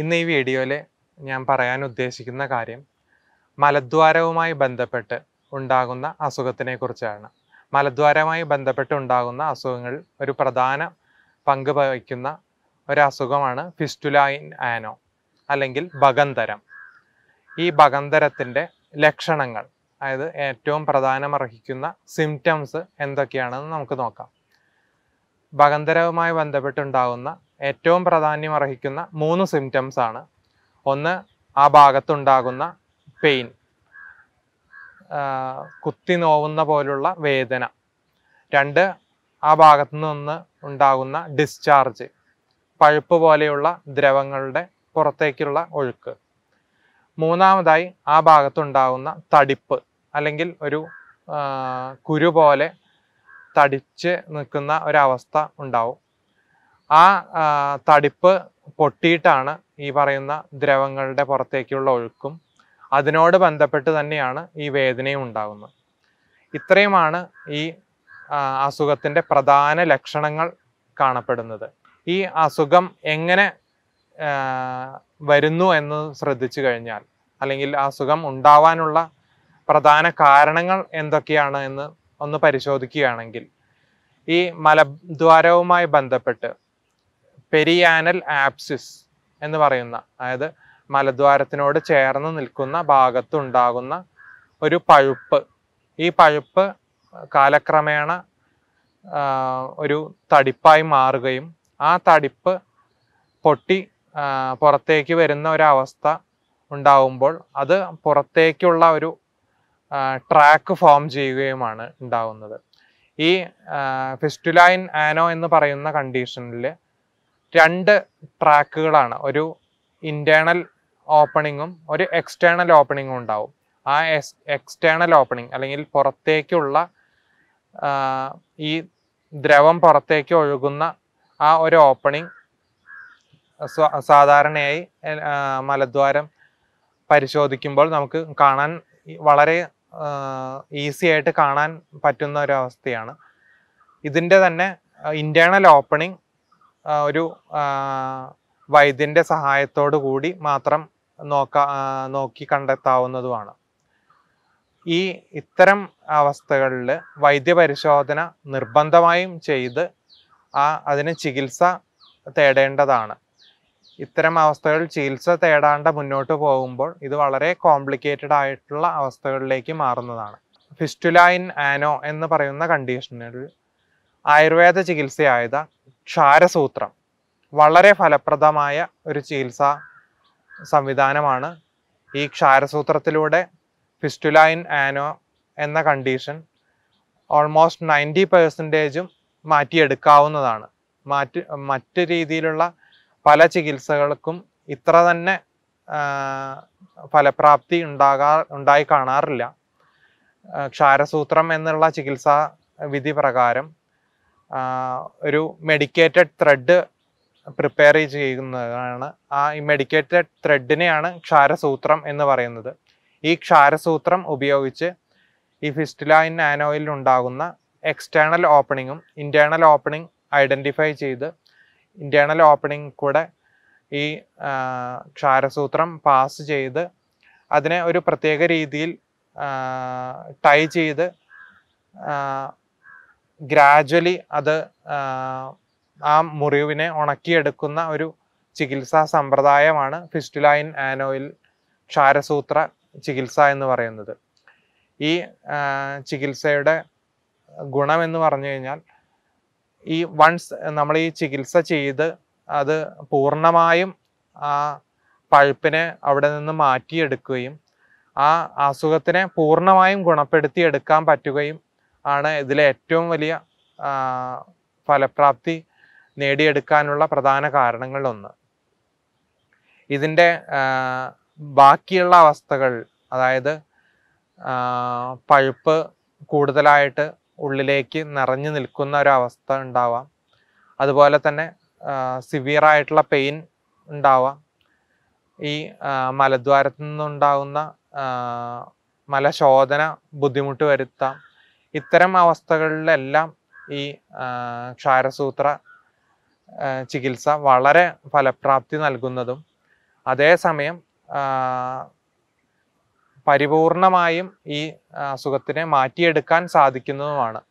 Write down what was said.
ഇന്ന് ഈ വീഡിയോയിൽ ഞാൻ പറയാൻ ഉദ്ദേശിക്കുന്ന കാര്യം മലദ്വാരവുമായി ബന്ധപ്പെട്ട് ഉണ്ടാകുന്ന അസുഖത്തിനെ കുറിച്ചാണ് മലദ്വാരവുമായി ബന്ധപ്പെട്ട് ഉണ്ടാകുന്ന അസുഖങ്ങൾ ഒരു പ്രധാന പങ്ക് വഹിക്കുന്ന ഒരസുഖമാണ് ഫിസ്റ്റുലൈൻ ആനോ അല്ലെങ്കിൽ ഭഗന്തരം ഈ ഭഗന്തരത്തിൻ്റെ ലക്ഷണങ്ങൾ അതായത് ഏറ്റവും പ്രധാനം അർഹിക്കുന്ന സിംറ്റംസ് എന്തൊക്കെയാണെന്ന് നമുക്ക് നോക്കാം ഭഗന്ധരവുമായി ബന്ധപ്പെട്ടുണ്ടാകുന്ന ഏറ്റവും പ്രാധാന്യം അർഹിക്കുന്ന മൂന്ന് സിംറ്റംസ് ആണ് ഒന്ന് ആ ഭാഗത്തുണ്ടാകുന്ന പെയിൻ കുത്തി നോവുന്ന പോലുള്ള വേദന രണ്ട് ആ ഭാഗത്തു നിന്ന് ഉണ്ടാകുന്ന ഡിസ്ചാർജ് പഴുപ്പ് പോലെയുള്ള ദ്രവങ്ങളുടെ പുറത്തേക്കുള്ള ഒഴുക്ക് മൂന്നാമതായി ആ ഭാഗത്തുണ്ടാകുന്ന തടിപ്പ് അല്ലെങ്കിൽ ഒരു കുരു പോലെ തടിച്ച് നിൽക്കുന്ന ഒരവസ്ഥ ഉണ്ടാവും ആ തടിപ്പ് പൊട്ടിയിട്ടാണ് ഈ പറയുന്ന ദ്രവങ്ങളുടെ പുറത്തേക്കുള്ള ഒഴുക്കും അതിനോട് ബന്ധപ്പെട്ട് തന്നെയാണ് ഈ വേദനയും ഉണ്ടാകുന്നത് ഇത്രയുമാണ് ഈ അസുഖത്തിൻ്റെ പ്രധാന ലക്ഷണങ്ങൾ കാണപ്പെടുന്നത് ഈ അസുഖം എങ്ങനെ വരുന്നു എന്ന് ശ്രദ്ധിച്ചു കഴിഞ്ഞാൽ അല്ലെങ്കിൽ അസുഖം ഉണ്ടാവാനുള്ള പ്രധാന കാരണങ്ങൾ എന്തൊക്കെയാണ് എന്ന് ഒന്ന് പരിശോധിക്കുകയാണെങ്കിൽ ഈ മലദ്വാരവുമായി ബന്ധപ്പെട്ട് പെരിയാനൽ ആപ്സിസ് എന്ന് പറയുന്ന അതായത് മലദ്വാരത്തിനോട് ചേർന്ന് നിൽക്കുന്ന ഭാഗത്തുണ്ടാകുന്ന ഒരു പഴുപ്പ് ഈ പഴുപ്പ് കാലക്രമേണ ഒരു തടിപ്പായി മാറുകയും ആ തടിപ്പ് പൊട്ടി പുറത്തേക്ക് വരുന്ന ഒരവസ്ഥ ഉണ്ടാവുമ്പോൾ അത് പുറത്തേക്കുള്ള ഒരു ട്രാക്ക് ഫോം ചെയ്യുകയുമാണ് ഉണ്ടാകുന്നത് ഈ ഫിസ്റ്റുലൈൻ ആനോ എന്ന് പറയുന്ന കണ്ടീഷനിൽ രണ്ട് ട്രാക്കുകളാണ് ഒരു ഇൻറ്റേണൽ ഓപ്പണിങ്ങും ഒരു എക്സ്റ്റേണൽ ഓപ്പണിങ്ങും ഉണ്ടാവും ആ എസ് എക്സ്റ്റേണൽ ഓപ്പണിംഗ് അല്ലെങ്കിൽ പുറത്തേക്കുള്ള ഈ ദ്രവം പുറത്തേക്ക് ഒഴുകുന്ന ആ ഒരു ഓപ്പണിംഗ് സാധാരണയായി മലദ്വാരം പരിശോധിക്കുമ്പോൾ നമുക്ക് കാണാൻ വളരെ ഈസി ആയിട്ട് കാണാൻ പറ്റുന്ന ഒരു അവസ്ഥയാണ് ഇതിൻ്റെ തന്നെ ഇൻറ്റേണൽ ഓപ്പണിംഗ് ഒരു വൈദ്യൻ്റെ സഹായത്തോടു കൂടി മാത്രം നോക്ക നോക്കി കണ്ടെത്താവുന്നതുമാണ് ഈ ഇത്തരം അവസ്ഥകളിൽ വൈദ്യപരിശോധന നിർബന്ധമായും ചെയ്ത് ആ അതിന് ചികിത്സ തേടേണ്ടതാണ് ഇത്തരം അവസ്ഥകളിൽ ചികിത്സ തേടാണ്ട് മുന്നോട്ട് പോകുമ്പോൾ ഇത് വളരെ കോംപ്ലിക്കേറ്റഡ് ആയിട്ടുള്ള അവസ്ഥകളിലേക്ക് മാറുന്നതാണ് ഫിസ്റ്റുലൈൻ ആനോ എന്ന് പറയുന്ന കണ്ടീഷനിൽ ആയുർവേദ ചികിത്സയായത് ക്ഷാരസൂത്രം വളരെ ഫലപ്രദമായ ഒരു ചികിത്സാ സംവിധാനമാണ് ഈ ക്ഷാരസൂത്രത്തിലൂടെ ഫിസ്റ്റുലൈൻ ആനോ എന്ന കണ്ടീഷൻ ഓൾമോസ്റ്റ് നയൻറ്റി പെർസെൻറ്റേജും മാറ്റിയെടുക്കാവുന്നതാണ് മാറ്റ് മറ്റ് രീതിയിലുള്ള പല ചികിത്സകൾക്കും ഇത്ര തന്നെ ഫലപ്രാപ്തി ഉണ്ടാകാ ഉണ്ടായി കാണാറില്ല ക്ഷാരസൂത്രം എന്നുള്ള ചികിത്സാ വിധി പ്രകാരം ഒരു മെഡിക്കേറ്റഡ് ത്രെഡ് പ്രിപ്പയർ ചെയ്യുന്നതാണ് ആ ഈ മെഡിക്കേറ്റഡ് ത്രെഡിനെയാണ് ക്ഷാരസൂത്രം എന്ന് പറയുന്നത് ഈ ക്ഷാരസൂത്രം ഉപയോഗിച്ച് ഈ ഫിസ്റ്റിലൈൻ ആനോയിൽ ഉണ്ടാകുന്ന എക്സ്റ്റേണൽ ഓപ്പണിങ്ങും ഇൻറ്റേണൽ ഓപ്പണിംഗ് ഐഡൻറ്റിഫൈ ചെയ്ത് ഇന്റേണൽ ഓപ്പണിംഗ് കൂടെ ഈ ക്ഷാരസൂത്രം പാസ് ചെയ്ത് അതിനെ ഒരു പ്രത്യേക രീതിയിൽ ടൈ ചെയ്ത് ഗ്രാജ്വലി അത് ആ മുറിവിനെ ഉണക്കിയെടുക്കുന്ന ഒരു ചികിത്സാ സമ്പ്രദായമാണ് ഫിസ്റ്റുലൈൻ ആനോയിൽ ക്ഷാരസൂത്ര ചികിത്സ എന്ന് പറയുന്നത് ഈ ചികിത്സയുടെ ഗുണമെന്ന് പറഞ്ഞു കഴിഞ്ഞാൽ ഈ വൺസ് നമ്മൾ ഈ ചികിത്സ ചെയ്ത് അത് പൂർണ്ണമായും ആ പഴുപ്പിനെ അവിടെ നിന്ന് മാറ്റിയെടുക്കുകയും ആ അസുഖത്തിനെ പൂർണ്ണമായും ഗുണപ്പെടുത്തി എടുക്കാൻ പറ്റുകയും ആണ് ഇതിലെ ഏറ്റവും വലിയ ഫലപ്രാപ്തി നേടിയെടുക്കാനുള്ള പ്രധാന കാരണങ്ങളിലൊന്ന് ഇതിൻ്റെ ബാക്കിയുള്ള അവസ്ഥകൾ അതായത് പഴുപ്പ് കൂടുതലായിട്ട് ഉള്ളിലേക്ക് നിറഞ്ഞു നിൽക്കുന്ന ഒരു അവസ്ഥ ഉണ്ടാവാം അതുപോലെ തന്നെ സിവിയർ ആയിട്ടുള്ള പെയിൻ ഉണ്ടാവാം ഈ മലദ്വാരത്തു നിന്നുണ്ടാവുന്ന മലശോധന ബുദ്ധിമുട്ട് വരുത്താം ഇത്തരം അവസ്ഥകളിലെല്ലാം ഈ ക്ഷാരസൂത്ര ചികിത്സ വളരെ ഫലപ്രാപ്തി നൽകുന്നതും അതേസമയം പരിപൂർണമായും ഈ അസുഖത്തിനെ മാറ്റിയെടുക്കാൻ സാധിക്കുന്നതുമാണ്